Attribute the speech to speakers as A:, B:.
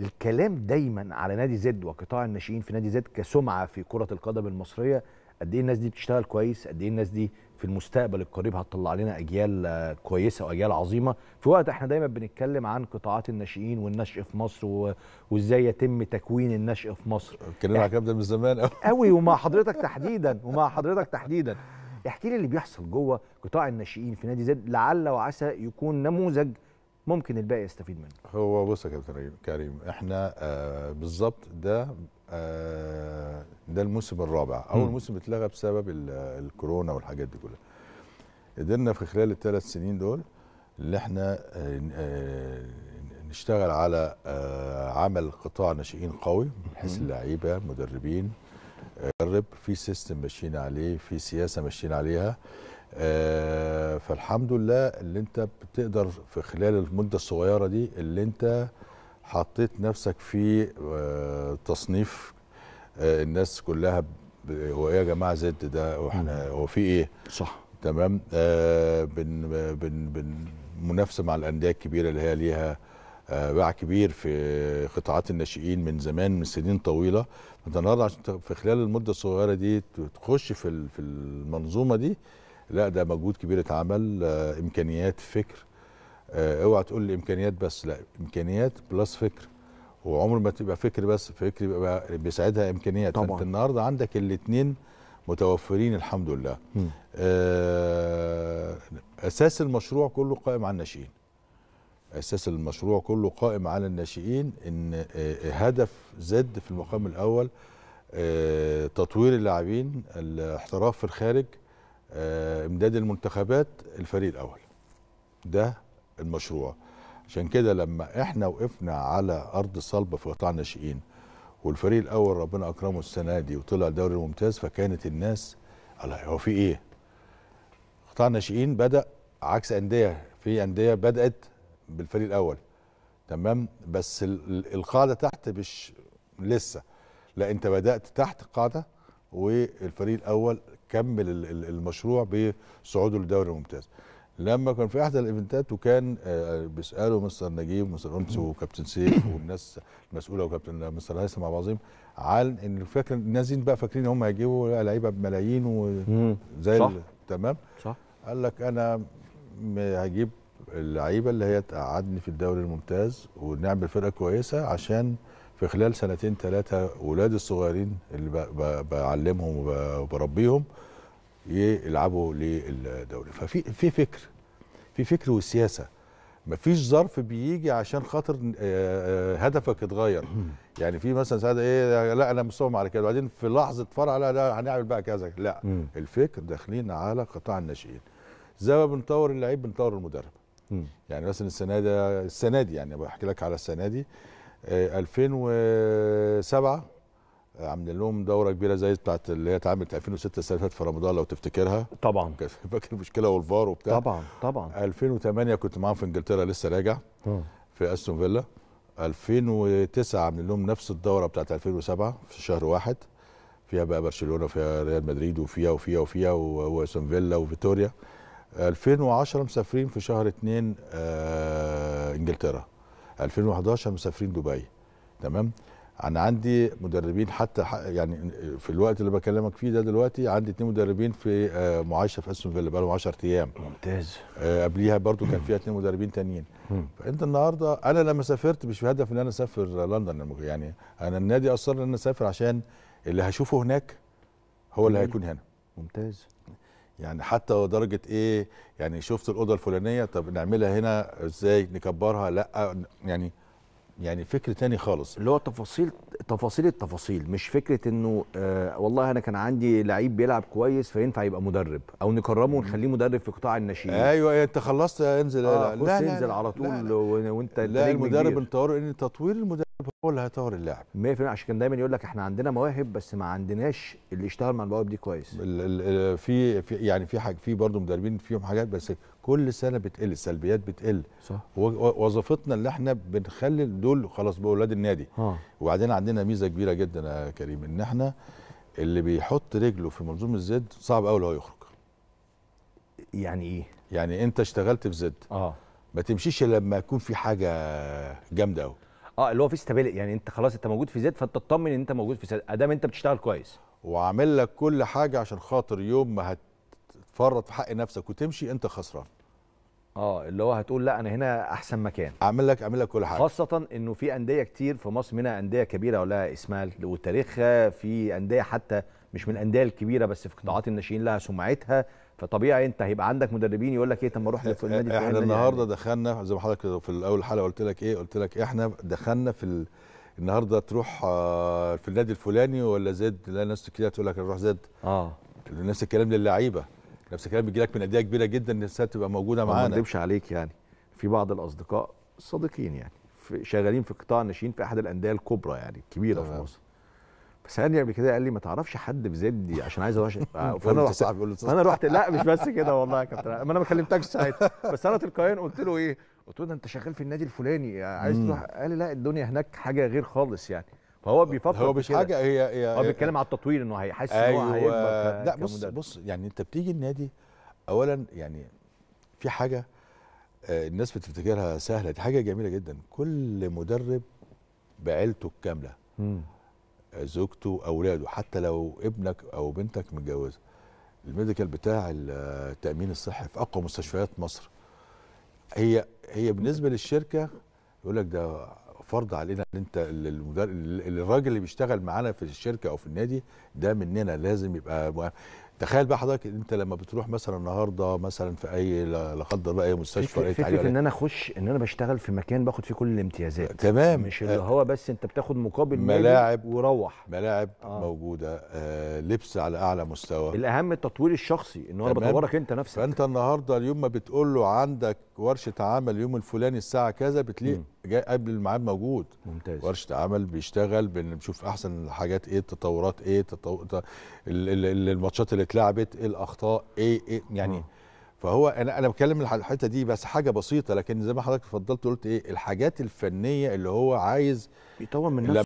A: الكلام دايما على نادي زد وقطاع الناشئين في نادي زد كسمعه في كره القدم المصريه قد ايه الناس دي بتشتغل كويس قد ايه الناس دي في المستقبل القريب هتطلع لنا اجيال آه، كويسه واجيال عظيمه في وقت احنا دايما بنتكلم عن قطاعات الناشئين والنشء في مصر وازاي يتم تكوين النشء في مصر اتكلمنا على الكلام ده من زمان قوي قوي ومع حضرتك تحديدا ومع حضرتك تحديدا احكي لي اللي بيحصل جوه قطاع الناشئين في نادي زد لعل وعسى يكون نموذج ممكن الباقي يستفيد منه
B: هو بص يا كابتن كريم احنا آه بالظبط ده آه ده الموسم الرابع اول موسم اتلغى بسبب الكورونا والحاجات دي كلها قدرنا في خلال الثلاث سنين دول اللي احنا آه, آه، نشتغل على آه، عمل قطاع ناشئين قوي بحيث اللعيبه مدربين مدرب آه، في سيستم ماشيين عليه في سياسه ماشيين عليها آه، فالحمد لله اللي انت بتقدر في خلال المده الصغيره دي اللي انت حطيت نفسك في آه، تصنيف آه، الناس كلها هو ايه يا جماعه زد ده واحنا هو في ايه صح تمام آه بن بن بن منافسه مع الانديه الكبيره اللي هي ليها آه باع كبير في قطاعات الناشئين من زمان من سنين طويله فانت النهارده في خلال المده الصغيره دي تخش في في المنظومه دي لا ده مجهود كبير اتعمل آه، امكانيات فكر آه، اوعى تقول لي امكانيات بس لا امكانيات بلس فكر وعمر ما تبقى فكر بس فكر بيبقى بيساعدها امكانيات طبعا فانت النهارده عندك الاثنين متوفرين الحمد لله آه اساس المشروع كله قائم على الناشئين اساس المشروع كله قائم على الناشئين ان آه، هدف زد في المقام الاول تطوير اللاعبين الاحتراف في الخارج آه، امداد المنتخبات الفريق الاول ده المشروع عشان كده لما احنا وقفنا على ارض صلبه في قطاع الناشئين والفريق الاول ربنا اكرمه السنه دي وطلع الدوري الممتاز فكانت الناس الله هو في ايه قطاع الناشئين بدا عكس انديه في انديه بدات بالفريق الاول تمام بس القاعده تحت مش لسه لا انت بدات تحت القاعده والفريق الاول كمل المشروع بصعوده للدوري الممتاز لما كان في احد الايفنتات وكان آه، بيسالوا مستر نجيب ومستر انس وكابتن سيف والناس المسؤوله وكابتن مستر هيثم عبد العظيم عن ان فاكر النازين بقى فاكرين هم هيجيبوا لعيبه بملايين وزي صح. تمام صح قال لك انا هجيب اللعيبه اللي هي تقعدني في الدوري الممتاز ونعمل فرقه كويسه عشان في خلال سنتين ثلاثه ولادي الصغيرين اللي بعلمهم وبربيهم يلعبوا للدوري ففي في فكر في فكر وسياسه مفيش ظرف بيجي عشان خاطر آه، آه، هدفك اتغير يعني في مثلا ساعات ايه لا انا مستوعب على كده وبعدين في لحظه فرع لا لا هنعمل بقى كذا لا الفكر داخلين على قطاع الناشئين زي ما بنطور اللعيب بنطور المدرب يعني مثلا السنه دي السنه دي يعني بحكي لك على السنه دي 2007 آه، آه، عاملين لهم دوره كبيره زي بتاعت اللي هي اتعملت 2006 السنه اللي فاتت في رمضان لو تفتكرها طبعا فاكر المشكله والفار وبتاع طبعا طبعا 2008 كنت معاهم في انجلترا لسه راجع في استون فيلا 2009 عاملين لهم نفس الدوره بتاعت 2007 في شهر واحد فيها بقى برشلونه وفيها ريال مدريد وفيها وفيها وفيها واستون فيلا وفيتوريا 2010 مسافرين في شهر 2 آه انجلترا 2011 مسافرين دبي تمام انا عندي مدربين حتى يعني في الوقت اللي بكلمك فيه ده دلوقتي عندي اثنين مدربين في آه، معايشه في استون فيلا بقالهم 10 ايام ممتاز آه، قبليها برضو كان فيها اثنين مدربين تانيين فانت النهارده انا لما سافرت مش بهدف ان انا اسافر لندن يعني انا النادي اصر ان انا اسافر عشان اللي هشوفه هناك هو اللي هيكون هنا ممتاز يعني حتى لدرجه ايه يعني شفت الاوضه الفلانيه طب نعملها هنا ازاي نكبرها لا يعني يعني فكر تاني خالص اللي هو تفاصيل تفاصيل التفاصيل مش فكره انه آه والله انا كان عندي
A: لعيب بيلعب كويس فينفع يبقى مدرب او نكرمه ونخليه مدرب في قطاع الناشئين ايوه
B: إيه، انت خلصت انزل
A: آه لا, لا, لا, لا انزل على طول لا وانت لا المدرب
B: انت ان تطوير المدرب
A: هو اللي هيطور اللاعب 100% عشان كان دايما يقول لك احنا عندنا مواهب بس ما عندناش اللي يشتغل مع
B: المواهب دي كويس في في يعني في حاجه في برضه مدربين فيهم حاجات بس كل سنه بتقل السلبيات بتقل صح وظيفتنا اللي احنا بنخلي دول خلاص بقوا اولاد النادي ها. وبعدين عندنا ميزه كبيره جدا يا كريم ان احنا اللي بيحط رجله في منظومه زد صعب قوي هو يخرج يعني ايه يعني انت اشتغلت في زد اه ما تمشيش لما يكون في حاجه جامده قوي اه اللي هو في
A: استابيليتي يعني انت خلاص انت موجود في زد فانت تطمن ان انت موجود في زد ادام انت بتشتغل كويس وعامل لك كل حاجه عشان خاطر يوم ما هتفرط في حق نفسك وتمشي انت خسران اه اللي هو هتقول لا انا هنا احسن مكان اعمل لك اعمل لك كل حاجه خاصه انه في انديه كتير في مصر منها انديه كبيره ولها اسمها وتاريخها في انديه حتى مش من الانديه الكبيره بس في قطاعات الناشئين لها سمعتها فطبيعي انت هيبقى عندك مدربين يقول لك ايه طب ما اروح إيه، في النادي الفلاني احنا النهارده يعني.
B: دخلنا زي ما حضرتك في اول حلقه قلت لك ايه قلت لك احنا دخلنا في ال... النهارده تروح آه، في النادي الفلاني ولا زد لا ناس كده تقول لك روح زد اه نفس الكلام للعيبه نفس الكلام بيجي لك من انديه كبيره جدا الناس تبقى موجوده معانا ما اكذبش
A: عليك يعني في بعض الاصدقاء صادقين يعني في شغالين في قطاع الناشئين في احد الانديه الكبرى يعني الكبيره في مصر سالني قبل كده قال لي ما تعرفش حد في زد عشان عايز اروح فانا رحت فانا رحت لا مش بس كده والله يا كابتن ما انا ما كلمتكش ساعتها بس انا تلقائيا قلت له ايه؟ قلت له ده انت شغال في النادي الفلاني عايز تروح قال لي لا الدنيا هناك حاجه غير خالص يعني فهو بيفكر هو مش حاجه هي هي هو بيتكلم على التطوير انه هيحس أيوة ان هيكبر لا بص بص
B: يعني انت بتيجي النادي اولا يعني في حاجه آه، الناس بتفتكرها سهله دي حاجه جميله جدا كل مدرب بعيلته الكامله زوجته اولاده حتى لو ابنك او بنتك متجوزه الميديكال بتاع التامين الصحي في اقوى مستشفيات مصر هي هي بالنسبه للشركه يقول لك ده فرض علينا ان انت الراجل اللي بيشتغل معانا في الشركه او في النادي ده مننا لازم يبقى تخيل بقى حضرتك انت لما بتروح مثلا النهارده مثلا في اي لا قدر الله اي مستشفى اي فكره ان انا
A: اخش ان انا بشتغل في مكان باخد فيه كل الامتيازات تمام مش آه. اللي
B: هو بس انت بتاخد مقابل ملاعب وروح ملاعب آه. موجوده آه لبس على اعلى مستوى الاهم التطوير الشخصي ان انا بطورك انت نفسك فانت النهارده اليوم ما بتقول له عندك ورشه عمل اليوم الفلاني الساعه كذا بتلاقي جاي قبل الميعاد موجود ممتاز ورشه عمل بيشتغل بنشوف احسن الحاجات ايه التطورات ايه التطور... الماتشات اللي اتلعبت الاخطاء ايه, إيه يعني م. فهو انا انا بتكلم الحته دي بس حاجه بسيطه لكن زي ما حضرتك فضلت قلت ايه الحاجات الفنيه اللي هو عايز يطور من نفسه